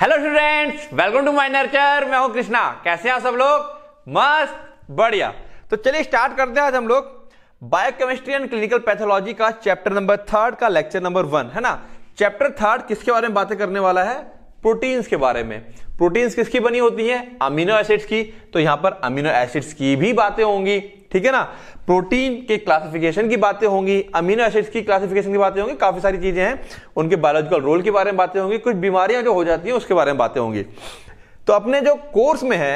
hello students welcome to my nurture मैं हूं कृष्णा कैसे हैं सब लोग मस्त बढ़िया तो चलिए स्टार्ट करते हैं आज हम लोग बायोकेमिस्ट्री एंड क्लिनिकल पैथोलॉजी का चैप्टर नंबर थर्ड का लेक्चर नंबर वन है ना चैप्टर थर्ड किसके बारे में बातें करने वाला है प्रोटीन्स के बारे में प्रोटीन्स किसकी बनी होती है अमीनो एसिड्स की तो यहां पर अमीनो एसिड्स की भी बातें होंगी ठीक है ना प्रोटीन के क्लासिफिकेशन की बातें होंगी अमीनो एसिड्स की क्लासिफिकेशन की बातें होंगी काफी सारी चीजें हैं उनके बायोलॉजिकल रोल के बारे में बातें होंगी कुछ बीमारियां जो हो जाती हैं उसके बारे में बातें होंगी तो अपने जो कोर्स में है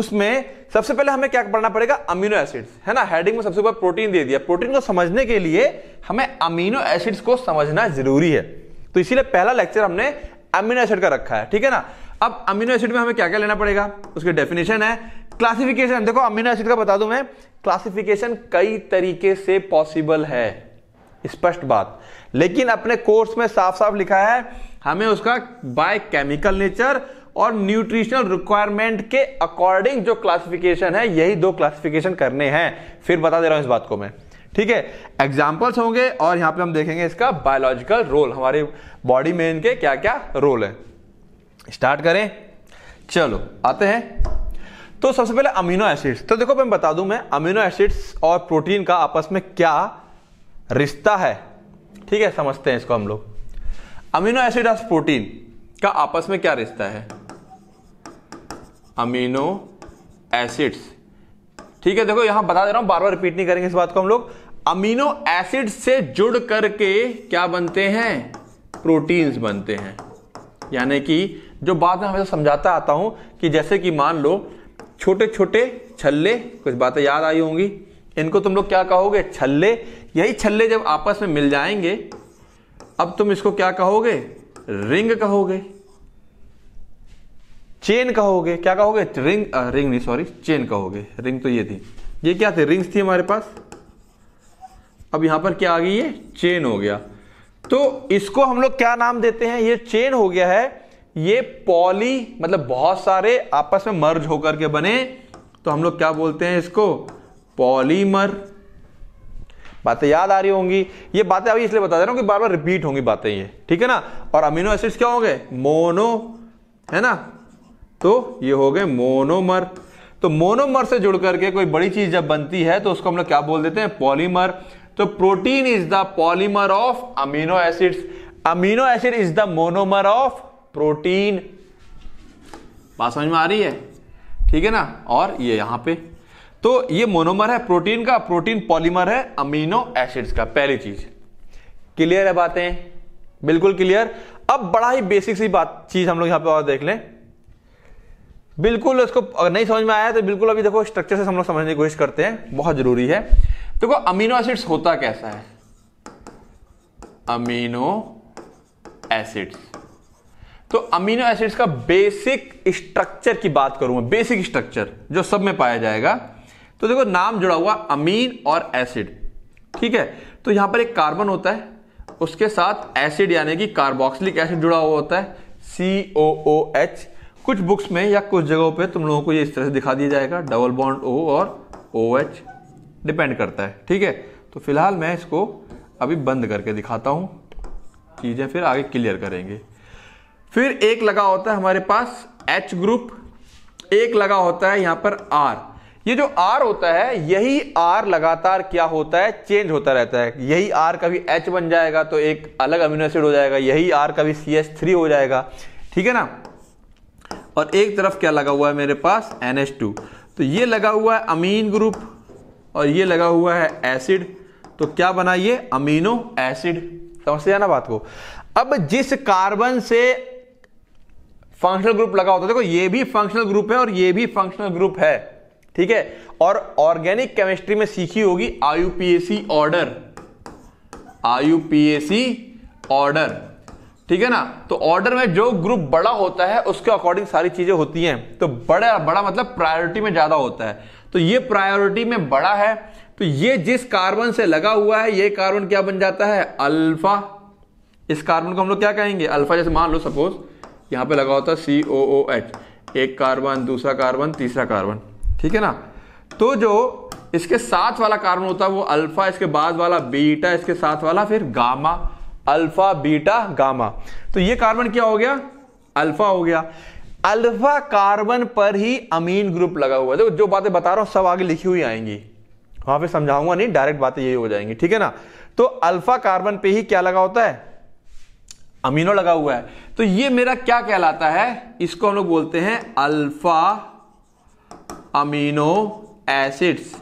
उसमें सबसे पहले हमें क्या पढ़ना पड़ेगा अमीनो एसिड्स है ना हेडिंग में सबसे ऊपर प्रोटीन दे दिया प्रोटीन को समझने के लिए हमें अमीनो एसिड्स को समझना जरूरी है तो इसीलिए पहला लेक्चर हमने अमीनो एसिड का रखा है ठीक है ना अब अमीनो एसिड में हमें क्या क्या लेना पड़ेगा उसकी डेफिनेशन है क्लासिफिकेशन देखो अमीनो एसिड का बता दूं मैं क्लासिफिकेशन कई तरीके से पॉसिबल है स्पष्ट बात लेकिन अपने कोर्स में साफ साफ लिखा है हमें उसका बाय केमिकल नेचर और न्यूट्रिशनल रिक्वायरमेंट के अकॉर्डिंग जो क्लासिफिकेशन है यही दो क्लासिफिकेशन करने हैं फिर बता दे रहा हूं इस बात को मैं ठीक है एग्जाम्पल्स होंगे और यहां पे हम देखेंगे इसका बायोलॉजिकल रोल हमारे बॉडी में इनके क्या क्या रोल है स्टार्ट करें चलो आते हैं तो सबसे पहले अमीनो एसिड्स तो देखो मैं बता दूं मैं अमीनो एसिड्स और प्रोटीन का आपस में क्या रिश्ता है ठीक है समझते हैं इसको हम लोग अमीनो एसिड और प्रोटीन का आपस में क्या रिश्ता है अमीनो एसिड्स ठीक है देखो यहां बता दे रहा हूं बार बार रिपीट नहीं करेंगे इस बात को हम लोग अमीनो एसिड से जुड़ करके क्या बनते हैं प्रोटीन्स बनते हैं यानी कि जो बात मैं हमेशा समझाता आता हूं कि जैसे कि मान लो छोटे छोटे छल्ले कुछ बातें याद आई होंगी इनको तुम लोग क्या कहोगे छल्ले यही छल्ले जब आपस में मिल जाएंगे अब तुम इसको क्या कहोगे रिंग कहोगे चेन कहोगे क्या कहोगे रिंग आ, रिंग नहीं सॉरी चेन कहोगे रिंग तो ये थी ये क्या थी रिंग्स थी हमारे पास अब यहां पर क्या आ गई ये चेन हो गया तो इसको हम लोग क्या नाम देते हैं ये चेन हो गया है ये पॉली मतलब बहुत सारे आपस में मर्ज होकर के बने तो हम लोग क्या बोलते हैं इसको पॉलीमर बातें याद आ रही होंगी ये बातें अभी इसलिए बता दे रहा हूं कि बार बार रिपीट होंगी बातें ये ठीक है ना और अमीनो एसिड्स क्या होंगे मोनो है ना तो ये हो गए मोनोमर तो मोनोमर से जुड़ करके कोई बड़ी चीज जब बनती है तो उसको हम लोग क्या बोल देते हैं पॉलीमर तो protein is the polymer of amino acids amino acid is the monomer of protein बात समझ में आ रही है ठीक है ना और ये यहां पे तो ये मोनोमर है प्रोटीन का प्रोटीन पॉलीमर है अमीनो एसिड्स का पहली चीज क्लियर है बातें बिल्कुल क्लियर अब बड़ा ही बेसिक सी बात चीज हम लोग यहां पे और देख लें बिल्कुल इसको अगर नहीं समझ में आया तो बिल्कुल अभी देखो स्ट्रक्चर से हम लोग समझने की कोशिश करते हैं बहुत जरूरी है देखो तो अमीनो एसिड्स होता कैसा है अमीनो एसिड्स तो अमीनो एसिड्स का बेसिक स्ट्रक्चर की बात करूंगा बेसिक स्ट्रक्चर जो सब में पाया जाएगा तो देखो नाम जुड़ा हुआ अमीन और एसिड ठीक है तो यहां पर एक कार्बन होता है उसके साथ एसिड यानी कि कार्बोक्सिलिक एसिड जुड़ा हुआ होता है सी ओ ओ एच कुछ बुक्स में या कुछ जगहों पे तुम लोगों को ये इस तरह से दिखा दिया जाएगा डबल बॉन्ड ओ और ओ एच डिपेंड करता है ठीक है तो फिलहाल मैं इसको अभी बंद करके दिखाता हूं चीज़ें फिर आगे क्लियर करेंगे फिर एक लगा होता है हमारे पास एच ग्रुप एक लगा होता है यहां पर आर ये जो आर होता है यही आर लगातार क्या होता है चेंज होता रहता है यही आर कभी एच बन जाएगा तो एक अलग अमीनो एसिड हो जाएगा यही आर कभी सी एच थ्री हो जाएगा ठीक है ना और एक तरफ क्या लगा हुआ है मेरे पास एन एच टू तो ये लगा हुआ है अमीन ग्रुप और ये लगा हुआ है एसिड तो क्या बना ये अमीनो एसिड समझते ना बात को अब जिस कार्बन से फंक्शनल ग्रुप लगा होता है देखो ये भी फंक्शनल ग्रुप है और ये भी फंक्शनल ग्रुप है ठीक है और ऑर्गेनिक केमिस्ट्री में सीखी होगी आयुपीएसी ऑर्डर आयुपीएसी ऑर्डर ठीक है ना तो ऑर्डर में जो ग्रुप बड़ा होता है उसके अकॉर्डिंग सारी चीजें होती हैं तो बड़ा बड़ा मतलब प्रायोरिटी में ज्यादा होता है तो ये प्रायोरिटी में बड़ा है तो ये जिस कार्बन से लगा हुआ है ये कार्बन क्या बन जाता है अल्फा इस कार्बन को हम लोग क्या कहेंगे अल्फा जैसे मान लो सपोज यहाँ पे लगा होता है सी ओ ओ एच एक कार्बन दूसरा कार्बन तीसरा कार्बन ठीक है ना तो जो इसके साथ वाला कार्बन होता है वो अल्फा इसके बाद वाला बीटा इसके साथ वाला फिर गामा अल्फा बीटा गामा तो ये कार्बन क्या हो गया अल्फा हो गया अल्फा कार्बन पर ही अमीन ग्रुप लगा हुआ है जो बातें बता रहा हूं सब आगे लिखी हुई आएंगी वहां पे समझाऊंगा नहीं डायरेक्ट बातें यही हो जाएंगी ठीक है ना तो अल्फा कार्बन पे ही क्या लगा होता है अमीनो लगा हुआ है तो ये मेरा क्या कहलाता है इसको हम लोग बोलते हैं अल्फा अमीनो एसिड्स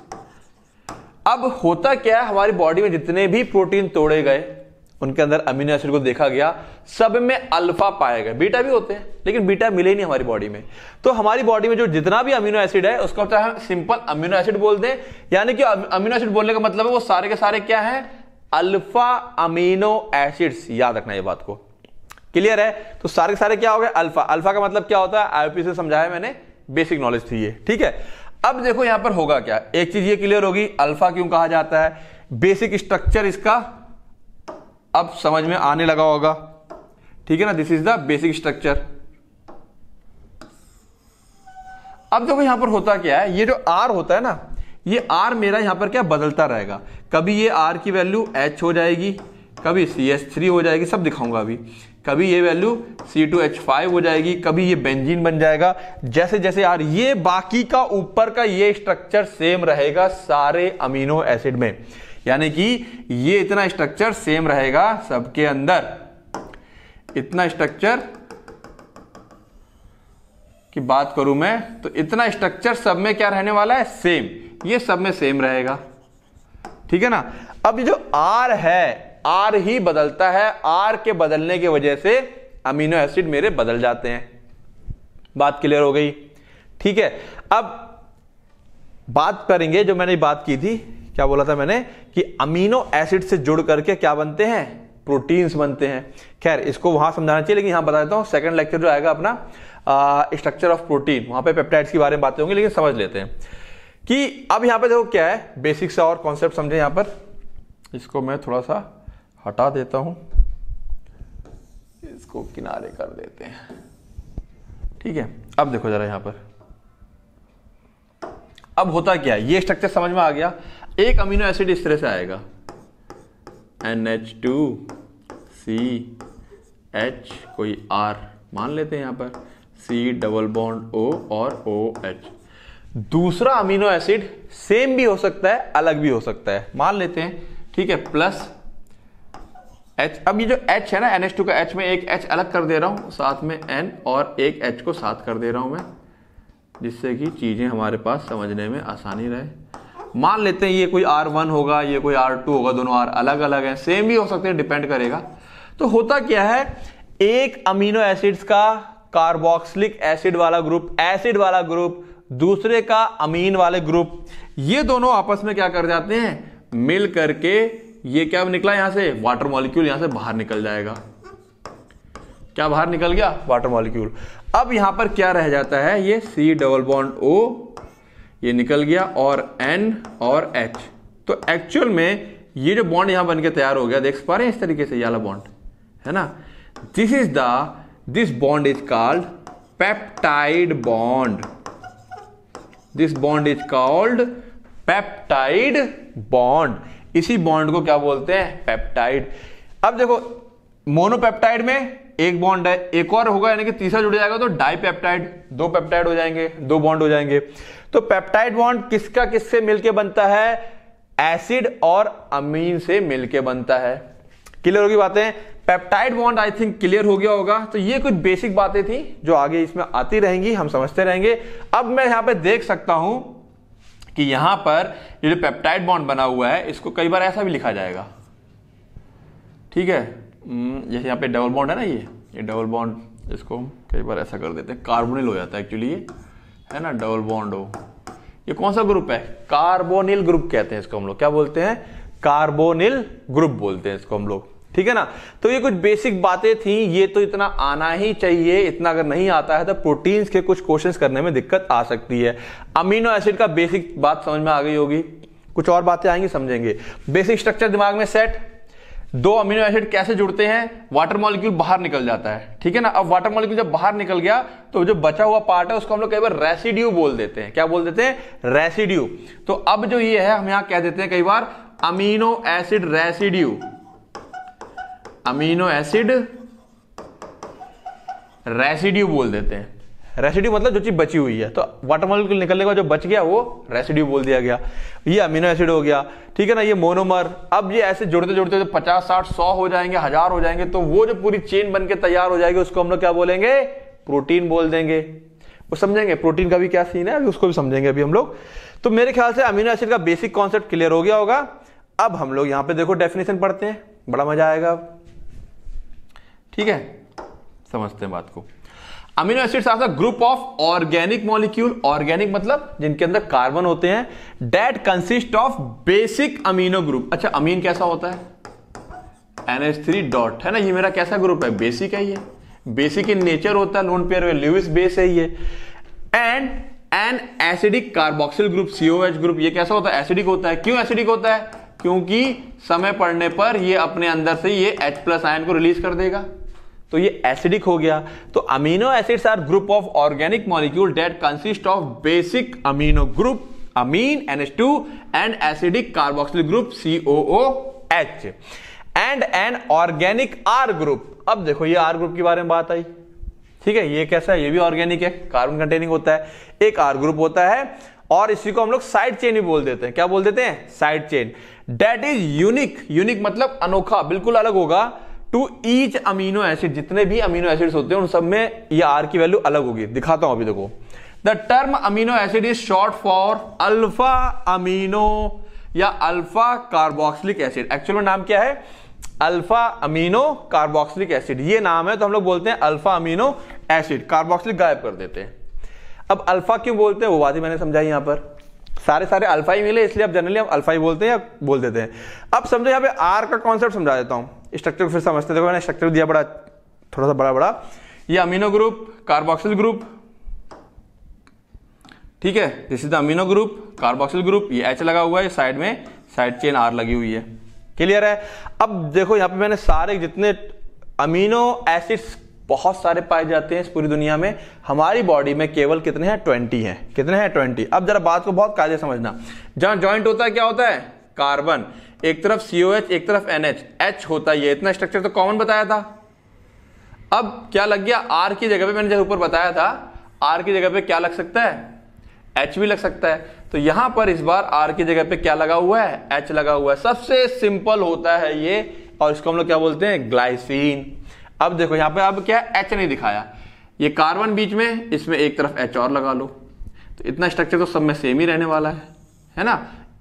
अब होता क्या है हमारी बॉडी में जितने भी प्रोटीन तोड़े गए उनके अंदर अमीनो एसिड को देखा गया सब में अल्फा पाए गए बीटा भी होते हैं लेकिन बीटा मिले ही नहीं हमारी बॉडी में तो हमारी बॉडी में जो जितना भी अमीनो एसिड है उसको होता तो हम सिंपल अमीनो एसिड बोल दें यानी कि अमीनो एसिड बोलने का मतलब है वो सारे के सारे क्या है अल्फा अमीनो एसिड्स याद रखना ये बात को क्लियर है तो सारे सारे क्या हो गए अल्फा अल्फा का मतलब क्या होता है आईओपी से समझाया मैंने बेसिक नॉलेज थी ये ठीक है अब देखो यहां पर होगा क्या एक चीज ये क्लियर होगी अल्फा क्यों कहा जाता है बेसिक स्ट्रक्चर इसका अब समझ में आने लगा होगा ठीक है ना this is the basic structure अब देखो यहां पर होता क्या है ये जो आर होता है ना ये आर मेरा यहां पर क्या बदलता रहेगा कभी ये आर की वैल्यू एच हो जाएगी कभी सी एच थ्री हो जाएगी सब दिखाऊंगा अभी कभी ये value C two H five हो जाएगी कभी ये बेंजीन बन जाएगा जैसे जैसे यार ये बाकी का ऊपर का ये स्ट्रक्चर सेम रहेगा सारे अमीनो एसिड में यानी कि ये इतना स्ट्रक्चर सेम रहेगा सबके अंदर इतना स्ट्रक्चर की बात करूं मैं तो इतना स्ट्रक्चर सब में क्या रहने वाला है सेम ये सब में सेम रहेगा ठीक है ना अब जो आर है आर ही बदलता है आर के बदलने की वजह से अमीनो एसिड मेरे बदल जाते हैं बात क्लियर हो गई ठीक है अब बात करेंगे जो मैंने बात की थी क्या बोला था मैंने कि अमीनो एसिड से जुड़ करके क्या बनते हैं प्रोटीन्स बनते हैं खैर इसको वहां समझाना चाहिए लेकिन यहां बता देता हूं सेकंड लेक्चर जो आएगा अपना स्ट्रक्चर ऑफ प्रोटीन वहां पे पेप्टाइड्स के बारे में बातें होंगी लेकिन समझ लेते हैं कि अब यहां पर देखो क्या है बेसिक्स और कॉन्सेप्ट समझे यहां पर इसको मैं थोड़ा सा हटा देता हूं इसको किनारे कर देते हैं ठीक है अब देखो ज़रा यहां पर अब होता क्या है ये स्ट्रक्चर समझ में आ गया एक अमीनो एसिड इस तरह से आएगा N H two C H कोई आर मान लेते हैं यहां पर सी डबल बॉन्ड ओ और ओ एच दूसरा अमीनो एसिड सेम भी हो सकता है अलग भी हो सकता है मान लेते हैं ठीक है प्लस एच अब ये जो एच है ना एन एच टू का एच में एक एच अलग कर दे रहा हूँ साथ में एन और एक एच को साथ कर दे रहा हूँ मैं जिससे कि चीज़ें हमारे पास समझने में आसानी रहे मान लेते हैं ये कोई आर वन होगा ये कोई आर टू होगा दोनों आर अलग अलग हैं सेम भी हो सकते हैं डिपेंड करेगा तो होता क्या है एक अमीनो एसिड्स का कार्बोक्सिलिक एसिड वाला ग्रुप एसिड वाला ग्रुप दूसरे का अमीन वाले ग्रुप ये दोनों आपस में क्या कर जाते हैं मिल करके ये क्या निकला यहां से वाटर मॉलिक्यूल यहां से बाहर निकल जाएगा क्या बाहर निकल गया वाटर मॉलिक्यूल अब यहां पर क्या रह जाता है ये सी डबल बॉन्ड ओ ये निकल गया और एन और एच तो एक्चुअल में ये जो बॉन्ड यहां बन के तैयार हो गया देख पा रहे हैं इस तरीके से याला बॉन्ड है ना this is the this bond is called peptide bond this bond is called peptide bond इसी बॉन्ड को क्या बोलते हैं पेप्टाइड अब देखो मोनोपेप्टाइड में एक बॉन्ड है एक और होगा यानी कि तीसरा जुड़ जाएगा तो डाइपेप्टाइड दो पेप्टाइड हो जाएंगे दो बॉन्ड हो जाएंगे तो पेप्टाइड बॉन्ड किसका किससे मिलके बनता है एसिड और अमीन से मिलके बनता है क्लियर होगी बातें peptide bond I think clear हो गया होगा तो ये कुछ बेसिक बातें थी जो आगे इसमें आती रहेंगी हम समझते रहेंगे अब मैं यहां पे देख सकता हूं कि यहां पर ये जो पेप्टाइड बॉन्ड बना हुआ है इसको कई बार ऐसा भी लिखा जाएगा ठीक है हम्म, जैसे यहां पे डबल बॉन्ड है ना ये ये डबल बॉन्ड इसको कई बार ऐसा कर देते हैं कार्बोनिल हो जाता है एक्चुअली ये है ना डबल बॉन्ड हो ये कौन सा ग्रुप है कार्बोनिल ग्रुप कहते हैं इसको हम लोग क्या बोलते हैं कार्बोनिल ग्रुप बोलते हैं इसको हम लोग ठीक है ना तो ये कुछ बेसिक बातें थी ये तो इतना आना ही चाहिए इतना अगर नहीं आता है तो प्रोटीन्स के कुछ क्वेश्चंस करने में दिक्कत आ सकती है अमीनो एसिड का बेसिक बात समझ में आ गई होगी कुछ और बातें आएंगी समझेंगे बेसिक स्ट्रक्चर दिमाग में सेट दो अमीनो एसिड कैसे जुड़ते हैं वाटर मॉलिक्यूल बाहर निकल जाता है ठीक है ना अब वाटर मॉलिक्यूल जब बाहर निकल गया तो जो बचा हुआ पार्ट है उसको हम लोग कई बार रेसिड्यू बोल देते हैं क्या बोल देते हैं रेसिड्यू तो अब जो ये है हम यहां कह देते हैं कई बार amino acid residue amino acid residue बोल देते हैं रेसिड्यू मतलब जो चीज बची हुई है तो वाटर मॉलिक्यूल निकलने के बाद जो बच गया वो रेसिड्यू बोल दिया गया ये अमीनो एसिड हो गया ठीक है ना ये मोनोमर अब ये ऐसे जुड़ते जुड़ते तो पचास साठ सौ हो जाएंगे हजार हो जाएंगे तो वो जो पूरी चेन बन के तैयार हो जाएगी उसको हम लोग क्या बोलेंगे प्रोटीन बोल देंगे वो समझेंगे प्रोटीन का भी क्या सीन है अभी उसको भी समझेंगे अभी हम लोग तो मेरे ख्याल से अमीनो एसिड का बेसिक कॉन्सेप्ट क्लियर हो गया होगा अब हम लोग यहाँ पे देखो डेफिनेशन पढ़ते हैं बड़ा मजा आएगा अब ठीक है समझते हैं बात को amino acids are the group of organic molecule organic मतलब जिनके अंदर कार्बन होते हैं that consist of basic amino group अच्छा अमीन कैसा होता है एनएच थ्री डॉट है ना ये मेरा कैसा ग्रुप है बेसिक है ये बेसिक इन नेचर होता है लोन पेयर लिविस बेस है ये and an acidic carboxyl group CO H group ये कैसा होता है एसिडिक होता है क्यों एसिडिक होता है क्योंकि समय पड़ने पर ये अपने अंदर से ये H प्लस आयन को रिलीज कर देगा तो ये एसिडिक हो गया तो amino acids are group of organic molecule that consist of basic amino group amine N two and acidic carboxyl group H and an organic R group अब देखो ये आर ग्रुप के बारे में बात आई ठीक है ये कैसा है ये भी ऑर्गेनिक है कार्बन कंटेनिंग होता है एक आर ग्रुप होता है और इसी को हम लोग साइड चेन भी बोल देते हैं क्या बोल देते हैं side chain that is unique unique मतलब अनोखा बिल्कुल अलग होगा टू ईच अमीनो एसिड जितने भी अमीनो एसिड्स होते हैं उन सब में ये आर की वैल्यू अलग होगी दिखाता हूं अभी देखो the term amino acid is short for alpha amino या अल्फा कार्बोक्सिलिक एसिड एक्चुअल में नाम क्या है अल्फा अमीनो कार्बोक्सिलिक एसिड ये नाम है तो हम लोग बोलते हैं अल्फा अमीनो एसिड कार्बोक्सिलिक गायब कर देते हैं अब अल्फा क्यों बोलते हैं वो बात ही मैंने समझाई यहां पर सारे सारे अल्फा ही मिले इसलिए अब जनरली हम अल्फा ही बोलते हैं या बोल देते हैं अब समझो यहां पे आर का कॉन्सेप्ट समझा देता हूं स्ट्रक्चर को फिर समझते हैं देखो मैंने स्ट्रक्चर दिया बड़ा थोड़ा सा बड़ा बड़ा ये अमीनो ग्रुप कार्बोक्सिल ग्रुप ठीक है this is the amino group carboxyl group ये एच लगा हुआ है साइड में साइड चेन आर लगी हुई है क्लियर है अब देखो यहां पे मैंने सारे जितने अमीनो एसिड्स बहुत सारे पाए जाते हैं इस पूरी दुनिया में हमारी बॉडी में केवल कितने हैं ट्वेंटी हैं कितने हैं ट्वेंटी अब जरा बात को बहुत कायदे समझना जहां ज्वाइंट होता है क्या होता है कार्बन एक तरफ सीओ एच एक तरफ एन एच एच होता ही है इतना स्ट्रक्चर तो कॉमन बताया था अब क्या लग गया आर की जगह पे मैंने जैसे ऊपर बताया था आर की जगह पे क्या लग सकता है एच भी लग सकता है तो यहां पर इस बार आर की जगह पे क्या लगा हुआ है एच लगा हुआ है सबसे सिंपल होता है ये और इसको हम लोग क्या बोलते हैं ग्लाइसिन अब देखो यहां पे अब क्या एच नहीं दिखाया ये कार्बन बीच में इसमें एक तरफ एच और लगा लो तो इतना स्ट्रक्चर तो सब में सेम ही रहने वाला है है ना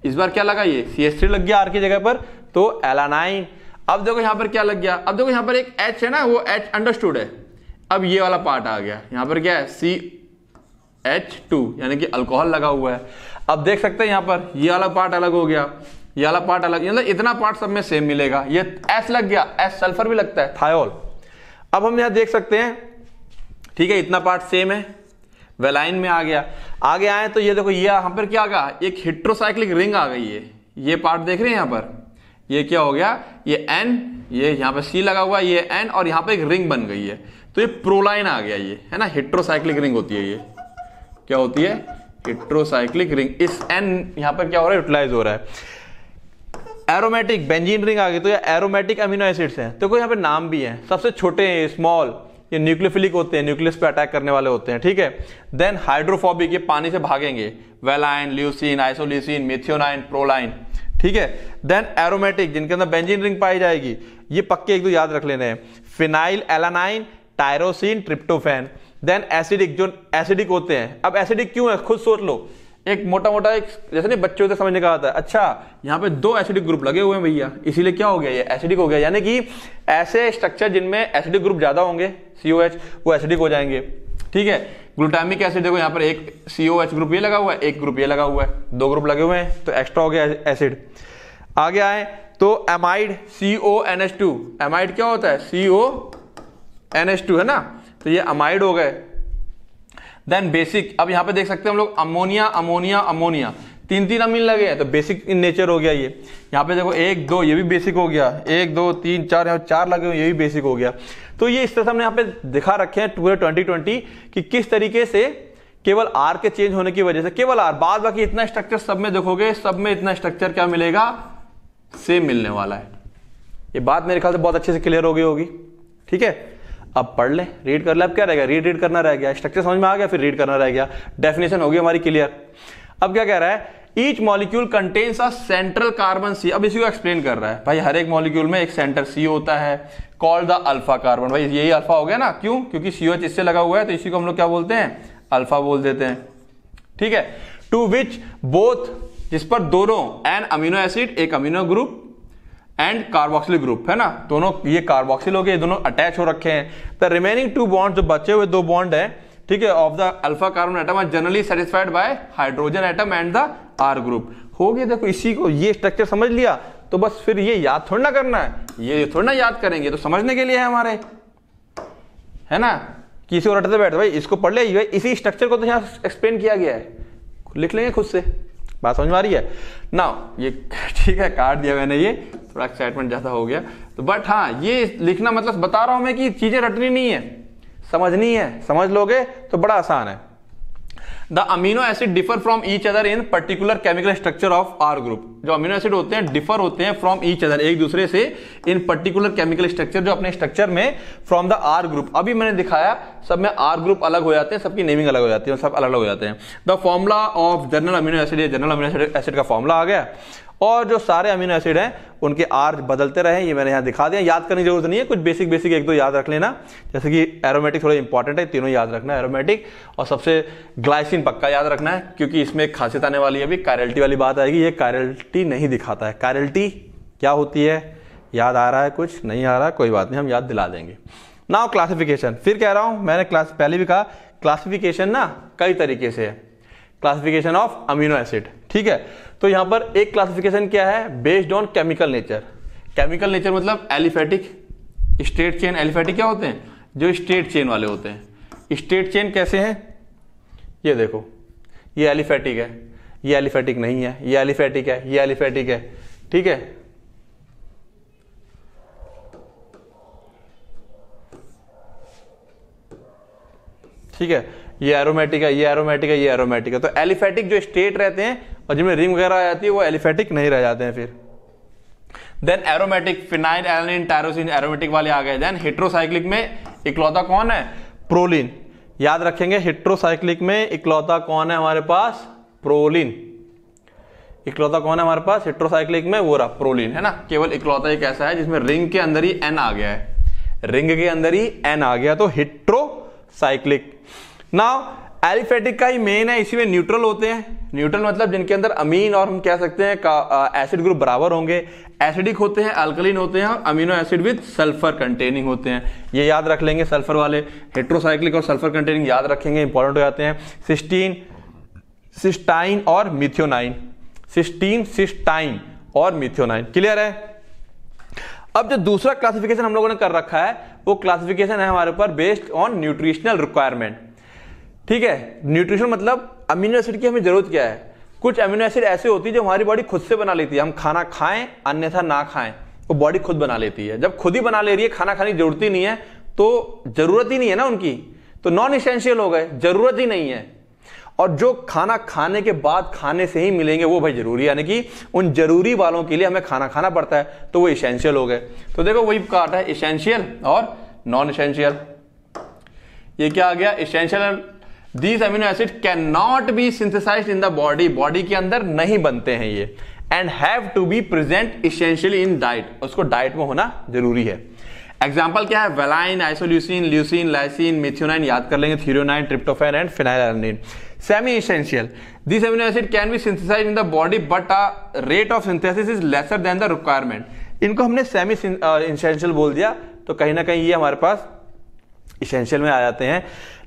इस बार क्या लगा ये सी एस थ्री लग गया आर की जगह पर तो एलानाइन अब देखो यहाँ पर क्या लग गया अब देखो यहाँ पर एक एच है ना वो एच अंडरस्टूड है अब ये वाला पार्ट आ गया यहाँ पर क्या है सी एच टू यानी कि अल्कोहल लगा हुआ है अब देख सकते हैं यहाँ पर ये वाला पार्ट अलग हो गया ये वाला पार्ट अलग मतलब इतना पार्ट सब में सेम मिलेगा ये एस लग गया एस सल्फर भी लगता है थायोल अब हम यहाँ देख सकते हैं ठीक है इतना पार्ट सेम है वेलाइन में आ गया आगे आए तो ये देखो ये यहाँ पर क्या आ एक हिट्रोसाइक्लिक रिंग आ गई है ये पार्ट देख रहे हैं यहाँ पर ये क्या हो गया ये एन ये यहाँ पर सी लगा हुआ ये एन और यहाँ पर एक रिंग बन गई है तो ये प्रोलाइन आ गया ये है ना हिट्रोसाइक्लिक रिंग होती है ये क्या होती है हिट्रोसाइक्लिक रिंग इस एन यहाँ पर क्या हो रहा है यूटिलाइज हो रहा है एरोमेटिक बेंजीन रिंग आ गई तो ये एरोमेटिक अमीनो एसिड्स हैं तो कोई यहाँ पे नाम भी हैं सबसे छोटे हैं स्मॉल ये न्यूक्लियोफिलिक होते हैं न्यूक्लियस पे अटैक करने वाले होते हैं ठीक है देन हाइड्रोफोबिक ये पानी से भागेंगे valine leucine isoleucine methionine proline ठीक है देन एरोमेटिक जिनके अंदर बेंजीन रिंग पाई जाएगी ये पक्के एक दो याद रख लेने हैं phenylalanine tyrosine tryptophan then acidic जो एसिडिक होते हैं अब एसिडिक क्यों है खुद सोच लो एक मोटा मोटा एक जैसे नहीं बच्चों से समझने का आता है अच्छा यहाँ पे दो एसिडिक ग्रुप लगे हुए हैं भैया इसीलिए क्या हो गया ये एसिडिक हो गया यानी कि ऐसे स्ट्रक्चर जिनमें एसिडिक ग्रुप ज्यादा होंगे एच वो एसिडिक हो जाएंगे ठीक है ग्लूटामिक एसिड देखो यहाँ पर एक एच ग्रुप ये लगा हुआ है एक ग्रुप ये लगा हुआ है दो ग्रुप लगे हुए हैं तो एक्स्ट्रा हो गया एसिड आगे आए तो amide C O N H two amide क्या होता है C O N H two है ना तो ये अमाइड हो गए देन बेसिक अब यहाँ पे देख सकते हैं हम लोग अमोनिया अमोनिया अमोनिया तीन तीन अमीन लगे हैं तो बेसिक इन नेचर हो गया ये यहाँ पे देखो एक दो ये भी बेसिक हो गया एक दो तीन चार यहाँ चार लगे हुए ये भी बेसिक हो गया तो ये इस तरह से हमने यहाँ पे दिखा रखे हैं पूरे ट्वेंटी ट्वेंटी कि किस तरीके से केवल आर के चेंज होने की वजह से केवल आर बाद बाकी इतना स्ट्रक्चर सब में देखोगे सब में इतना स्ट्रक्चर क्या मिलेगा सेम मिलने वाला है ये बात मेरे ख्याल से बहुत अच्छे से क्लियर हो गई होगी ठीक है अब पढ़ ले रीड कर ले अब क्या रह गया रीड रीड करना रह गया स्ट्रक्चर समझ में आ गया फिर रीड करना रह गया डेफिनेशन होगी हमारी क्लियर अब क्या कह रहा है each molecule contains a central carbon C अब इसी को एक्सप्लेन कर रहा है भाई हर एक मॉलिक्यूल में एक सेंटर सी होता है कॉल्ड द अल्फा कार्बन भाई यही अल्फा हो गया ना क्यों क्योंकि सीओ इससे लगा हुआ है तो इसी को हम लोग क्या बोलते हैं अल्फा बोल देते हैं ठीक है टू विच बोथ जिस पर दोनों एन अमीनो एसिड एक amino group and carboxyl group है ना दोनों ये कार्बोक्सिल हो गए दोनों अटैच हो रखे हैं द रिमेनिंग टू बॉन्ड जो बचे हुए दो बॉन्ड है ठीक है of the alpha carbon atom are generally satisfied by hydrogen atom and the R group हो गया देखो इसी को ये स्ट्रक्चर समझ लिया तो बस फिर ये याद थोड़ा ना करना है ये थोड़ा ना याद करेंगे तो समझने के लिए है हमारे है ना किसी और रटते बैठ भाई इसको पढ़ ले इसी स्ट्रक्चर को तो यहाँ एक्सप्लेन किया गया है लिख लेंगे खुद से बात समझ में आ रही है ना ये ठीक है काट दिया मैंने ये थोड़ा एक्साइटमेंट ज़्यादा हो गया तो बट हाँ ये लिखना मतलब बता रहा हूं मैं कि चीज़ें रटनी नहीं है समझनी है समझ लोगे तो बड़ा आसान है the amino acid differ from each other in particular chemical structure of R group जो अमीनो एसिड होते हैं डिफर होते हैं फ्रॉम ईच अदर एक दूसरे से इन पर्टिकुलर केमिकल स्ट्रक्चर जो अपने स्ट्रक्चर में फ्रॉम द आर ग्रुप अभी मैंने दिखाया सब में आर ग्रुप अलग हो जाते हैं सबकी नेमिंग अलग हो जाती है सब अलग अलग हो जाते हैं the formula of general amino acid general amino acid का फॉर्मुला आ गया और जो सारे अमीनो एसिड हैं उनके आर बदलते रहे ये मैंने यहाँ दिखा दिया याद करने की जरूरत नहीं है कुछ बेसिक बेसिक एक दो याद रख लेना जैसे कि एरोमेटिक थोड़ा इंपॉर्टेंट है तीनों याद रखना एरोमेटिक और सबसे ग्लाइसिन पक्का याद रखना है क्योंकि इसमें एक खासियत आने वाली है अभी कायरल्टी वाली बात आएगी ये कायरल्टी नहीं दिखाता है कायरल्टी क्या होती है याद आ रहा है कुछ नहीं आ रहा कोई बात नहीं हम याद दिला देंगे नाउ क्लासिफिकेशन फिर कह रहा हूँ मैंने क्लास पहले भी कहा क्लासिफिकेशन ना कई तरीके से है क्लासिफिकेशन ऑफ अमीनो एसिड ठीक है तो यहां पर एक क्लासिफिकेशन क्या है based on chemical nature chemical nature मतलब एलिफेटिक स्ट्रेट चेन एलिफेटिक क्या होते हैं जो स्ट्रेट चेन वाले होते हैं स्ट्रेट चेन कैसे हैं ये देखो ये एलिफेटिक है ये एलिफेटिक नहीं है ये एलिफेटिक है ये एलिफेटिक है ठीक है ठीक है ये एरोमेटिक है ये एरोमेटिक है ये एरोमेटिक है तो एलिफेटिक जो स्टेट रहते हैं और जिनमें रिंग वगैरह आ जाती है वो एलिफेटिक नहीं रह जाते हैं फिर then aromatic phenylalanine tyrosine aromatic वाले आ गए देन हेट्रोसाइक्लिक में इकलौता कौन है प्रोलिन याद रखेंगे हेट्रोसाइक्लिक में इकलौता कौन है हमारे पास प्रोलिन इकलौता कौन है हमारे पास हेट्रोसाइक्लिक में वो रहा प्रोलिन है ना केवल इकलौता एक ऐसा है जिसमें रिंग के अंदर ही एन आ गया है रिंग के अंदर ही एन आ गया तो हिट्रोसाइक्लिक नाउ एलिफेटिक का ही मेन है इसी में न्यूट्रल होते हैं न्यूट्रल मतलब जिनके अंदर अमीन और हम कह सकते हैं एसिड ग्रुप बराबर होंगे एसिडिक होते हैं अल्कलिन होते हैं amino acid with sulphur containing होते हैं ये याद रख लेंगे सल्फर वाले हेट्रोसाइक्लिक और सल्फर कंटेनिंग याद रखेंगे इंपॉर्टेंट हो जाते हैं सिस्टीन सिस्टाइन और मिथ्योनाइन सिस्टीन सिस्टाइन और मिथ्योनाइन क्लियर है अब जो दूसरा क्लासिफिकेशन हम लोगों ने कर रखा है वो क्लासिफिकेशन है हमारे ऊपर बेस्ड ऑन न्यूट्रिशनल रिक्वायरमेंट ठीक है न्यूट्रिशन मतलब अमीनो एसिड की हमें जरूरत क्या है कुछ अमीनो एसिड ऐसे होती है जो हमारी बॉडी खुद से बना लेती है हम खाना खाएं अन्यथा ना खाएं तो बॉडी खुद बना लेती है जब खुद ही बना ले रही है खाना खाने की जरूरत ही नहीं है तो जरूरत ही नहीं है ना उनकी तो नॉन इसेंशियल हो गए जरूरत ही नहीं है और जो खाना खाने के बाद खाने से ही मिलेंगे वो भाई जरूरी यानी कि उन जरूरी वालों के लिए हमें खाना खाना पड़ता है तो वो इसेंशियल हो गए तो देखो वही कार्ड है इसेंशियल और नॉन इसेंशियल ये क्या आ गया essential these amino acid can not be synthesize in the body body के अंदर नहीं बनते हैं ये and have to be present essentially in diet उसको डाइट में होना जरूरी है एग्जाम्पल क्या है valine isoleucine leucine lysine methionine याद कर लेंगे threonine tryptophan and phenylalanine semi essential this amino acid can be synthesize in the body but a rate of synthesis is lesser then the requirement इनको हमने semi essential uh, बोल दिया तो कहीं ना कहीं ये हमारे पास इसेंशियल में आ जाते हैं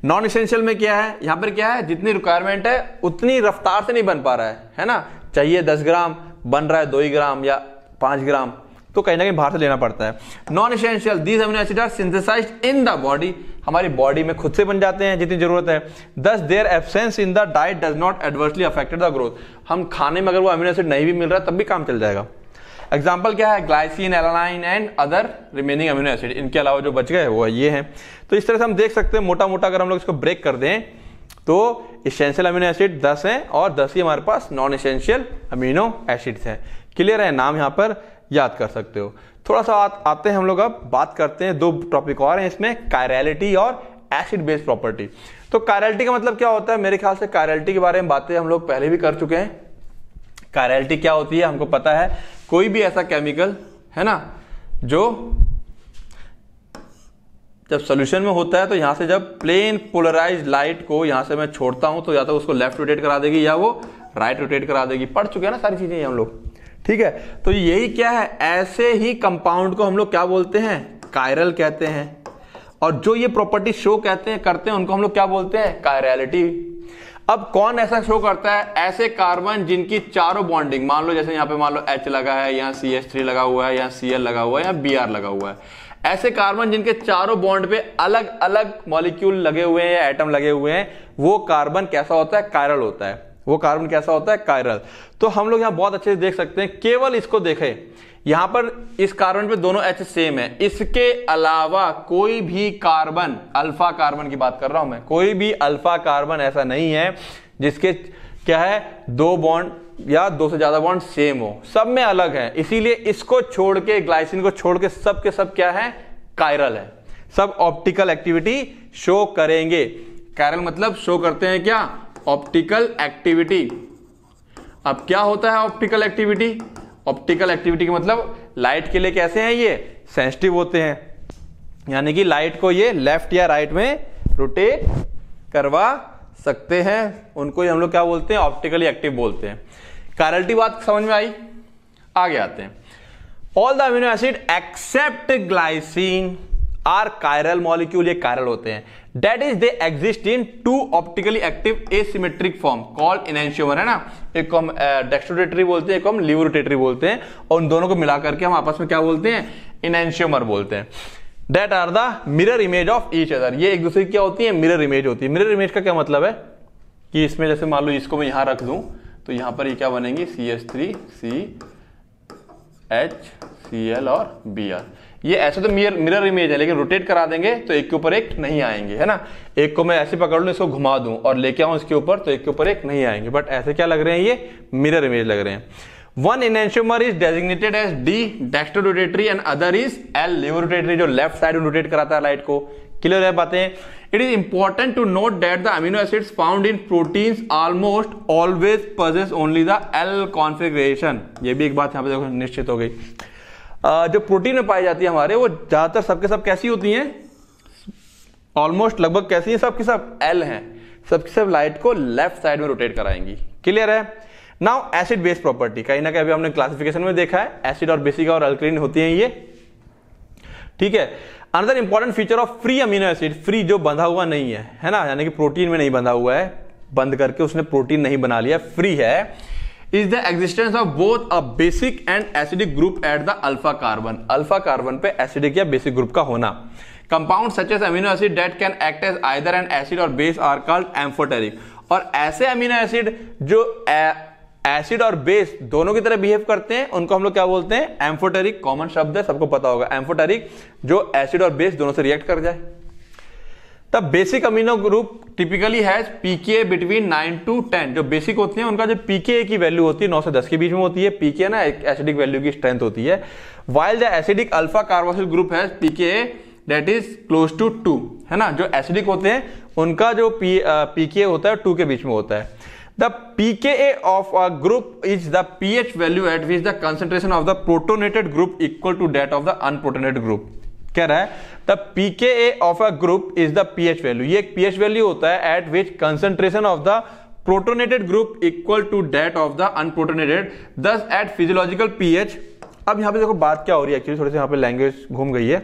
नॉन इसेंशियल में क्या है यहाँ पर क्या है जितनी रिक्वायरमेंट है उतनी रफ्तार से नहीं बन पा रहा है है ना चाहिए दस ग्राम बन रहा है दो ही ग्राम या पाँच ग्राम तो कहीं ना कहीं बाहर से लेना पड़ता है non essential these amino acid are synthesize in the body हमारी बॉडी में खुद से बन जाते हैं जितनी जरूरत है thus their absence in the diet does not adversely affected the growth हम खाने में अगर वो अमीनो एसिड नहीं भी मिल रहा तब भी काम चल जाएगा एग्जाम्पल क्या है glycine alanine and other remaining amino acid इनके अलावा जो बच गए वो ये हैं तो इस तरह से हम देख सकते हैं मोटा मोटा अगर हम लोग इसको ब्रेक कर दें तो इसेंशियल अम्यूनो एसिड दस हैं और दस ही हमारे पास नॉन इसेंशियल अमीनो एसिड्स हैं क्लियर है नाम यहाँ पर याद कर सकते हो थोड़ा सा आ, आते हैं हम लोग अब बात करते हैं दो टॉपिक और हैं इसमें कायरेलिटी और एसिड बेस प्रॉपर्टी तो कायरेलिटी का मतलब क्या होता है मेरे ख्याल से कायरेलिटी के बारे में बातें हम लोग पहले भी कर चुके हैं कायरेलिटी क्या होती है हमको पता है कोई भी ऐसा केमिकल है ना जो जब सोल्यूशन में होता है तो यहां से जब प्लेन पोलराइज लाइट को यहां से मैं छोड़ता हूं तो या तो उसको लेफ्ट रोटेट करा देगी या वो राइट रोटेट करा देगी पढ़ चुके हैं ना सारी चीजें हम लोग ठीक है तो यही क्या है ऐसे ही कंपाउंड को हम लोग क्या बोलते हैं कायरल कहते हैं और जो ये प्रॉपर्टी शो कहते हैं करते हैं उनको हम लोग क्या बोलते हैं कायरलिटी अब कौन ऐसा शो करता है ऐसे कार्बन जिनकी चारों बॉन्डिंग मान लो जैसे यहां पे मान लो एच लगा है यहां सी एच थ्री लगा हुआ है यहां सी एल लगा हुआ है यहां बी आर लगा हुआ है ऐसे कार्बन जिनके चारों बॉन्ड पे अलग अलग मॉलिक्यूल लगे हुए हैं या एटम लगे हुए हैं वो कार्बन कैसा होता है कायरल होता है वो कार्बन कैसा होता है कायरल तो हम लोग यहां बहुत अच्छे से देख सकते हैं केवल इसको देखें यहां पर इस कार्बन पे दोनों एच सेम है इसके अलावा कोई भी कार्बन अल्फा कार्बन की बात कर रहा हूं मैं कोई भी अल्फा कार्बन ऐसा नहीं है जिसके क्या है दो बॉन्ड या दो से ज्यादा बॉन्ड सेम हो सब में अलग है इसीलिए इसको छोड़ के ग्लाइसिन को छोड़ के सब के सब क्या है कायरल है सब ऑप्टिकल एक्टिविटी शो करेंगे कायरल मतलब शो करते हैं क्या ऑप्टिकल एक्टिविटी अब क्या होता है ऑप्टिकल एक्टिविटी ऑप्टिकल एक्टिविटी के मतलब लाइट के लिए कैसे हैं ये सेंसिटिव होते हैं यानी कि लाइट को ये लेफ्ट या राइट में रोटेट करवा सकते हैं उनको हम लोग क्या बोलते हैं ऑप्टिकली एक्टिव बोलते हैं कारल्टी बात समझ में आई आगे आते हैं all the amino acid except glycine are chiral molecule ये कायरल होते हैं that is they exist in two optically active asymmetric form called enantiomer है ना एक को हम डेक्स्ट्रोडेटरी uh, बोलते हैं एक को हम लिवरोटेटरी बोलते हैं और उन दोनों को मिलाकर के हम आपस में क्या बोलते हैं इनशियोमर बोलते हैं that are the mirror image of each other ये एक दूसरे की क्या होती है मिरर इमेज होती है मिरर इमेज का क्या मतलब है कि इसमें जैसे मान लो इसको मैं यहां रख दूं तो यहां पर ये क्या बनेंगे C S three C H C L और बी आर ये ऐसे तो मिरर मिरर इमेज है लेकिन रोटेट करा देंगे तो एक के ऊपर एक नहीं आएंगे है ना एक को मैं ऐसे पकड़ लूँ इसको घुमा दूं और लेके आऊँ इसके ऊपर तो एक के ऊपर एक नहीं आएंगे बट ऐसे क्या लग रहे हैं ये मिरर इमेज लग रहे हैं one enantiomer is designated as D dextro rotatory and other is L levo rotatory जो लेफ्ट साइड में रोटेट कराता है लाइट को क्लियर है बातें it is important to note that the amino acids found in proteins almost always possess only the L configuration ये भी एक बात यहां पे देखो निश्चित हो गई जो प्रोटीन में पाई जाती है हमारे वो ज़्यादातर सबके सब कैसी होती हैं ऑलमोस्ट लगभग कैसी हैं सबके सब एल हैं सबके सब लाइट को लेफ्ट साइड में रोटेट कराएंगी क्लियर है नाउ एसिड बेस प्रॉपर्टी कहीं ना कहीं हमने क्लासिफिकेशन में देखा है एसिड और बेसिक और अल्क्रीन होती हैं ये ठीक है another important feature of free amino acid free जो बंधा हुआ नहीं है है ना यानी कि प्रोटीन में नहीं बंधा हुआ है बंद करके उसने प्रोटीन नहीं बना लिया फ्री है is the existence of both a basic and acidic group at the alpha carbon alpha carbon पे एसिडिक या बेसिक ग्रुप का होना compound such as amino acid that can act as either and acid और base are called amphoteric और ऐसे amino acid जो acid और base दोनों की तरह बिहेव करते हैं उनको हम लोग क्या बोलते हैं एम्फोटेरिक कॉमन शब्द है सबको पता होगा एम्फोटेरिक जो एसिड और बेस दोनों से रिएक्ट कर जाए basic amino group typically has pK between nine to ten जो बेसिक होती है उनका जो पीके की वैल्यू होती है नौ से दस के बीच में होती है पीके ना एसिडिक वैल्यू की स्ट्रेंथ होती है while the acidic alpha carboxyl group has pK that is close to two है ना जो एसिडिक होते हैं उनका जो पी पीके होता है टू के बीच में होता है the pK of a group is the ph value at which the concentration of the protonated group equal to that of the unprotonated group कह रहा है the pK of a group is the pH value ये एक pH value होता है at which concentration of the protonated group equal to that of the unprotonated thus at physiological pH अब यहां पे देखो बात क्या हो रही है एक्चुअली थोड़ी सी यहां पे लैंग्वेज घूम गई है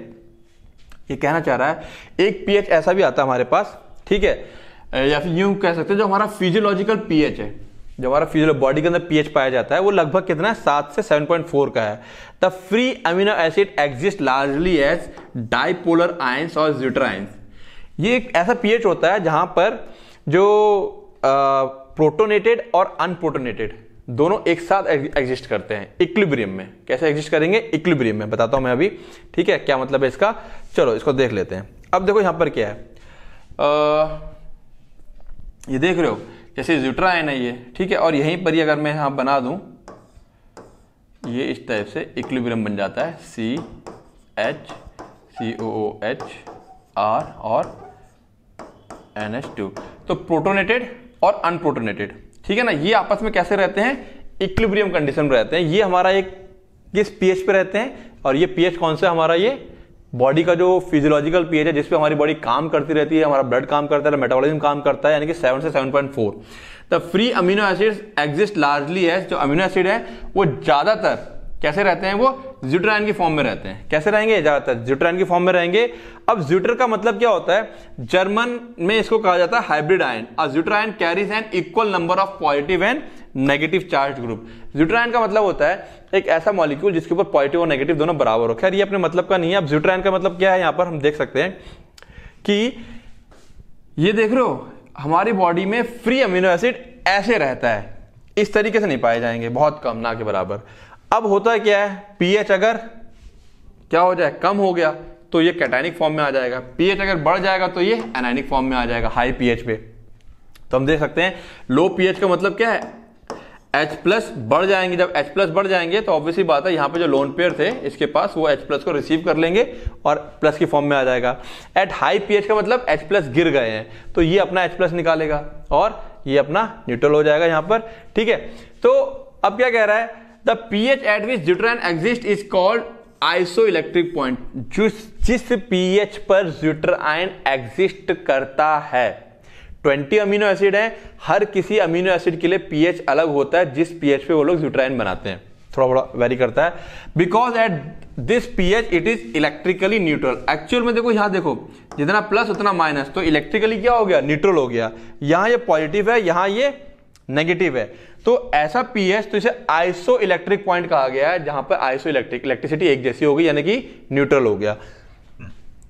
ये कहना चाह रहा है एक पीएच ऐसा भी आता है हमारे पास ठीक है या फिर यूं कह सकते हैं जो हमारा फिजियोलॉजिकल पीएच है जो हमारा फिजिकल बॉडी के अंदर पीएच पाया जाता है वो लगभग कितना है सात से सेवन पॉइंट फोर का है the free amino acid exist largely as dipolar ions और ज्यूटर आयंस ये एक ऐसा पीएच होता है जहां पर जो प्रोटोनेटेड और अनप्रोटोनेटेड दोनों एक साथ एग्जिस्ट करते हैं इक्लिब्रियम में कैसे एग्जिस्ट करेंगे इक्लिब्रियम में बताता हूं मैं अभी ठीक है क्या मतलब है इसका चलो इसको देख लेते हैं अब देखो यहां पर क्या है आ, ये देख रहे हो जैसे जुटराइन है ये ठीक है और यहीं पर ही अगर मैं यहाँ बना दूँ ये इस टाइप से इक्लिब्रियम बन जाता है C H C O O H R और एन एच टू तो प्रोटोनेटेड और अनप्रोटोनेटेड ठीक है ना ये आपस में कैसे रहते हैं इक्लिब्रियम कंडीशन में रहते हैं ये हमारा एक किस पीएच पे रहते हैं और ये पीएच कौन सा हमारा ये बॉडी का जो फिजियोलॉजिकल पीएच है जिसपे हमारी बॉडी काम करती रहती है हमारा ब्लड काम करता है मेटाबॉलिज्म काम करता है यानी कि सेवन से seven point four the free amino acid exist largely है जो अमीनो एसिड है वो ज्यादातर कैसे रहते हैं वो ज्यूट्राइन के फॉर्म में रहते हैं कैसे रहेंगे ज्यादातर ज्यूट्राइन के फॉर्म में रहेंगे अब ज्यूटर का मतलब क्या होता है जर्मन में इसको कहा जाता है हाइब्रिड आयन और zwitterion carries an equal number of positive and negative charge group zwitterion का मतलब होता है एक ऐसा मॉलिक्यूल जिसके ऊपर पॉजिटिव और नेगेटिव दोनों बराबर हो खैर ये अपने मतलब का नहीं है अब ज्यूट्राइन का मतलब क्या है यहाँ पर हम देख सकते हैं कि ये देख रहे हो हमारी बॉडी में फ्री अमीनो एसिड ऐसे रहता है इस तरीके से नहीं पाए जाएंगे बहुत कम ना के बराबर अब होता है क्या है पीएच अगर क्या हो जाए कम हो गया तो ये कैटाइनिक फॉर्म में आ जाएगा पीएच अगर बढ़ जाएगा तो ये एनाइनिक फॉर्म में आ जाएगा हाई पीएच पे तो हम देख सकते हैं लो पीएच का मतलब क्या है एच प्लस बढ़ जाएंगे जब एच प्लस बढ़ जाएंगे तो ऑब्वियसली बात है यहाँ पे जो लोन पेयर थे इसके पास वो एच प्लस को रिसीव कर लेंगे और प्लस की फॉर्म में आ जाएगा एट हाई पीएच का मतलब एच प्लस गिर गए हैं तो ये अपना एच प्लस निकालेगा और ये अपना न्यूट्रल हो जाएगा यहाँ पर ठीक है तो अब क्या कह रहा है the pH at which zwitterion exist is called isoelectric point जिस जिस पीएच पर जुटर एग्जिस्ट करता है 20 अमीनो एसिड हैं हर किसी अमीनो एसिड के लिए पीएच अलग होता है जिस पीएच पे वो लोग ज्यूट्राइन बनाते हैं थोड़ा बड़ा वेरी करता है because at this pH it is electrically neutral actual में देखो यहां देखो जितना प्लस उतना माइनस तो इलेक्ट्रिकली क्या हो गया न्यूट्रल हो गया यहां ये पॉजिटिव है यहां ये नेगेटिव है तो ऐसा पीएच तो इसे आइसो इलेक्ट्रिक पॉइंट कहा गया है जहां पर आइसो इलेक्ट्रिक इलेक्ट्रिसिटी एक जैसी होगी यानी कि न्यूट्रल हो गया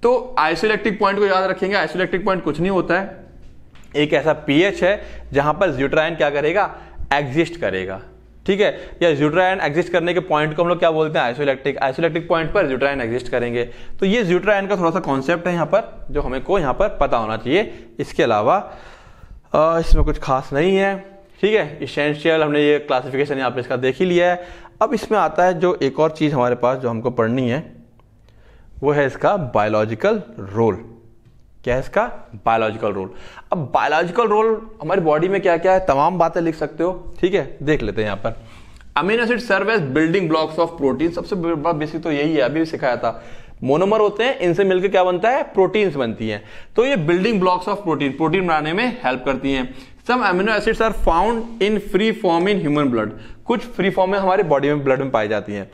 तो आइसो इलेक्ट्रिक पॉइंट को याद रखेंगे आइसो इलेक्ट्रिक पॉइंट कुछ नहीं होता है एक ऐसा पीएच है जहां पर ज्यूट्राइन क्या करेगा एग्जिस्ट करेगा ठीक है या ज्यूट्राइन एग्जिस्ट करने के पॉइंट को हम लोग क्या बोलते हैं आइसोलैक्टिक आइसोलैक्टिक पॉइंट पर ज्यूट्राइन एग्जिस्ट करेंगे तो ये ज्यूट्राइन का थोड़ा सा कॉन्सेप्ट है यहाँ पर जो हमें को यहाँ पर पता होना चाहिए इसके अलावा इसमें कुछ खास नहीं है ठीक है इसेंशियल हमने ये क्लासिफिकेशन यहाँ पर इसका देख ही लिया है अब इसमें आता है जो एक और चीज़ हमारे पास जो हमको पढ़नी है वो है इसका बायोलॉजिकल रोल क्या है इसका बायोलॉजिकल रोल अब बायोलॉजिकल रोल हमारी बॉडी में क्या क्या है तमाम बातें लिख सकते हो ठीक है देख लेते हैं यहाँ पर amino acid serve as building blocks of protein सबसे बड़ा बेसिक तो यही है अभी सिखाया था मोनोमर होते हैं इनसे मिलकर क्या बनता है प्रोटीन्स बनती हैं तो ये building blocks of protein protein बनाने में हेल्प करती हैं some amino acids are found in free form in human blood कुछ फ्री फॉर्म में हमारे बॉडी में ब्लड में पाई जाती हैं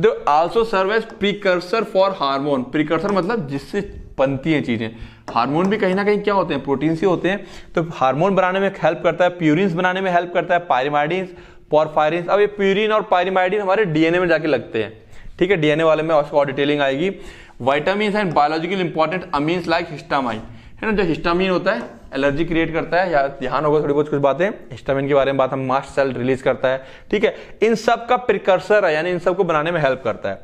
they also serve as precursor for hormone precursor मतलब जिससे बनती हैं चीजें हार्मोन भी कहीं ना कहीं क्या होते हैं प्रोटीन्स ही होते हैं तो हार्मोन बनाने में हेल्प करता है प्यूरिन बनाने में हेल्प करता है पायरिमाइडिन्स पॉरफायरिन अब ये प्यूरिन और पायरिमाइडिन हमारे डीएनए में जाके लगते हैं ठीक है डीएनए वाले में और डिटेलिंग आएगी vitamin and biological important amine like histamine है ना जो हिस्टामिन होता है एलर्जी क्रिएट करता है या ध्यान होगा थोड़ी बहुत कुछ बातें हिस्टामिन के बारे में बात हम मास्ट सेल रिलीज करता है ठीक है इन सब का प्रिकर्सर है यानी इन सबको बनाने में हेल्प करता है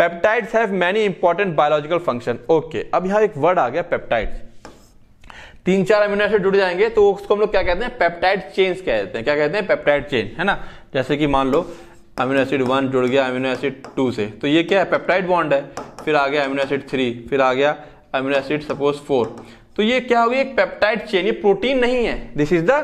peptides have many important biological function okay अब यहाँ एक वर्ड आ गया पेप्टाइड्स तीन चार अमीनो एसिड जुड़ जाएंगे तो उसको हम लोग क्या कहते हैं पेप्टाइड चेंज कह देते हैं क्या कहते हैं पेप्टाइड चेन है ना जैसे कि मान लो अमीनो एसिड वन जुड़ गया अमीनो एसिड टू से तो ये क्या है पेप्टाइड बॉन्ड है फिर आ गया अमीनो एसिड थ्री फिर आ गया अमीनो एसिड सपोज फोर तो ये क्या होगी एक पेप्टाइड चेन ये प्रोटीन नहीं है this is the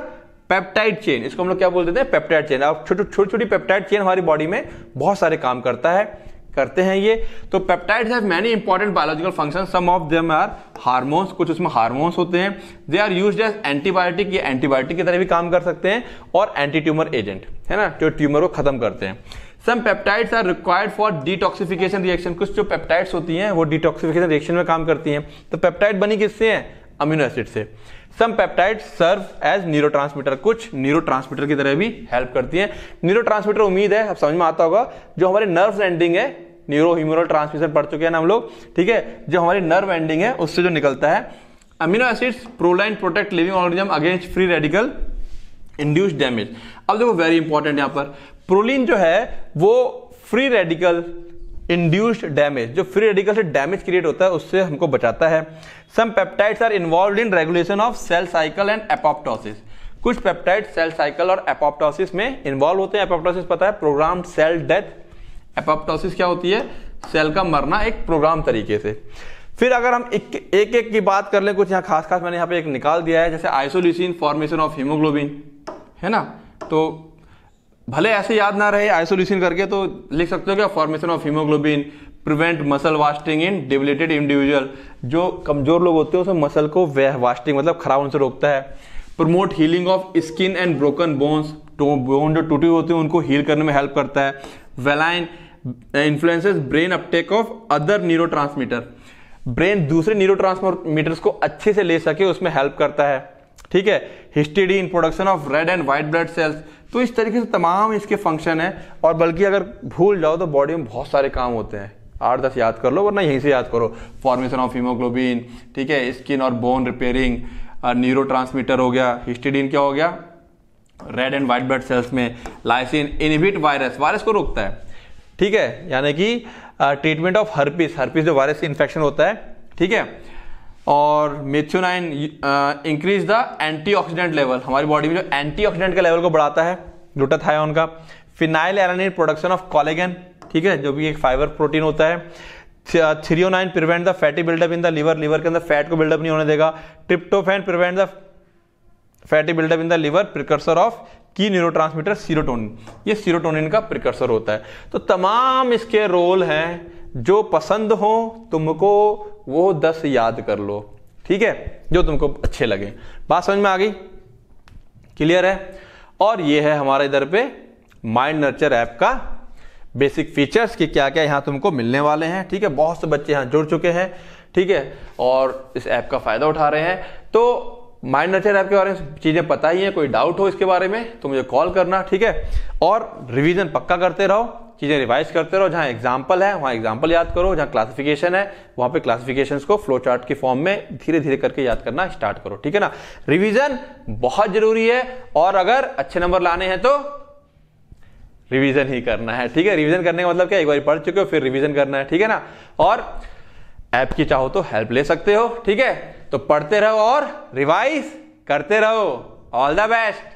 peptide chain इसको हम लोग क्या बोल देते हैं पेप्टाइड चेन अब छोटी छोटी छोटी पेप्टाइड चेन हमारी बॉडी में बहुत सारे काम करता है करते हैं ये तो peptides have many important biological function some of them are hormones कुछ उसमें हार्मोन्स होते हैं they are use as antibiotic या एंटीबायोटिक की तरह भी काम कर सकते हैं और एंटी ट्यूमर एजेंट है ना जो ट्यूमर को खत्म करते हैं some peptides are required for detoxification reaction कुछ जो पेप्टाइड्स होती हैं वो डिटॉक्सिफिकेशन रिएक्शन में काम करती हैं तो पेप्टाइड बनी किससे हैं अमीनो एसिड से some peptide serve as neuro कुछ न्यूरो की तरह भी हेल्प करती है न्यूरो उम्मीद है अब समझ में आता होगा जो हमारे नर्व एंडिंग है न्यूरो ह्यूमरल ट्रांसमिशन पढ़ चुके हैं ना हम लोग ठीक है जो हमारी नर्व एंडिंग है उससे जो निकलता है amino acids proline protect living organism against free radical induce damage अब देखो वेरी इंपॉर्टेंट यहां पर प्रोलिन जो है वो फ्री रेडिकल इंड्यूस्ड डैमेज जो फ्री रेडिकल से डैमेज क्रिएट होता है उससे हमको बचाता है some peptides are involve in regulation of cell cycle and apoptosis कुछ पेप्टाइड सेल साइकिल और एपोप्टोसिस में इन्वॉल्व होते हैं एपोप्टोसिस पता है प्रोग्राम सेल डेथ एपोप्टोसिस क्या होती है सेल का मरना एक प्रोग्राम तरीके से फिर अगर हम एक एक, एक की बात कर लें कुछ यहाँ खास खास मैंने यहाँ पे एक निकाल दिया है जैसे आइसोल्यूसिन फॉर्मेशन ऑफ हीमोग्लोबिन है ना तो भले ऐसे याद ना रहे आइसोल्यूसिन करके तो लिख सकते हो क्या formation of haemoglobin prevent muscle wasting in debilitated individual जो कमजोर लोग होते हैं उसमें मसल को वह वास्टिंग मतलब खराब उनसे रोकता है promote healing of skin and broken bones bone जो टूटी होती है उनको हील करने में हेल्प करता है valine influences brain uptake of other neuro brain दूसरे न्यूरो को अच्छे से ले सके उसमें हेल्प करता है ठीक है histidine production of red and white blood cells तो इस तरीके से तमाम इसके फंक्शन है और बल्कि अगर भूल जाओ तो बॉडी में बहुत सारे काम होते हैं आठ दस याद कर लो वरना यहीं से याद करो फॉर्मेशन ऑफ हीमोग्लोबिन ठीक है स्किन और बोन रिपेयरिंग न्यूरो हो गया हिस्टिडीन क्या हो गया red and white blood cells में लाइसिन इनहिबिट वायरस वायरस को रोकता है ठीक है यानी कि ट्रीटमेंट ऑफ हर्पीस हर्पीस जो वायरस इन्फेक्शन होता है ठीक है और methionine increase the antioxidant level हमारी बॉडी में जो एंटीऑक्सीडेंट का लेवल को बढ़ाता है ग्लूटाथायोन का phenylalanine production of collagen ठीक है जो भी एक फाइबर प्रोटीन होता है threonine prevent the fatty buildup in the liver liver के अंदर फैट को बिल्डअप नहीं होने देगा tryptophan prevent the fatty buildup in the liver precursor of key transmitter serotonin ये सीरोटोनिन का प्रिकर्सर होता है तो तमाम इसके रोल हैं जो पसंद हो तुमको वो दस याद कर लो ठीक है जो तुमको अच्छे लगे बात समझ में आ गई क्लियर है और ये है हमारे इधर पे माइंड नर्चर ऐप का बेसिक फीचर्स कि क्या क्या यहाँ तुमको मिलने वाले हैं ठीक है बहुत से बच्चे यहाँ जुड़ चुके हैं ठीक है और इस ऐप का फ़ायदा उठा रहे हैं तो माइंड नर्चर ऐप के बारे में चीज़ें पता ही है कोई डाउट हो इसके बारे में तो मुझे कॉल करना ठीक है और रिवीजन पक्का करते रहो चीज़ें रिवाइज करते रहो जहां एग्जाम्पल है वहां एग्जाम्पल याद करो जहां क्लासिफिकेशन है वहां पे क्लासिफिकेशन को फ्लो चार्ट के फॉर्म में धीरे धीरे करके याद करना स्टार्ट करो ठीक है ना रिवीजन बहुत जरूरी है और अगर अच्छे नंबर लाने हैं तो रिवीजन ही करना है ठीक है रिवीजन करने का मतलब क्या एक बार पढ़ चुके हो फिर रिवीजन करना है ठीक है ना और ऐप की चाहो तो हेल्प ले सकते हो ठीक है तो पढ़ते रहो और रिवाइज करते रहो ऑल द बेस्ट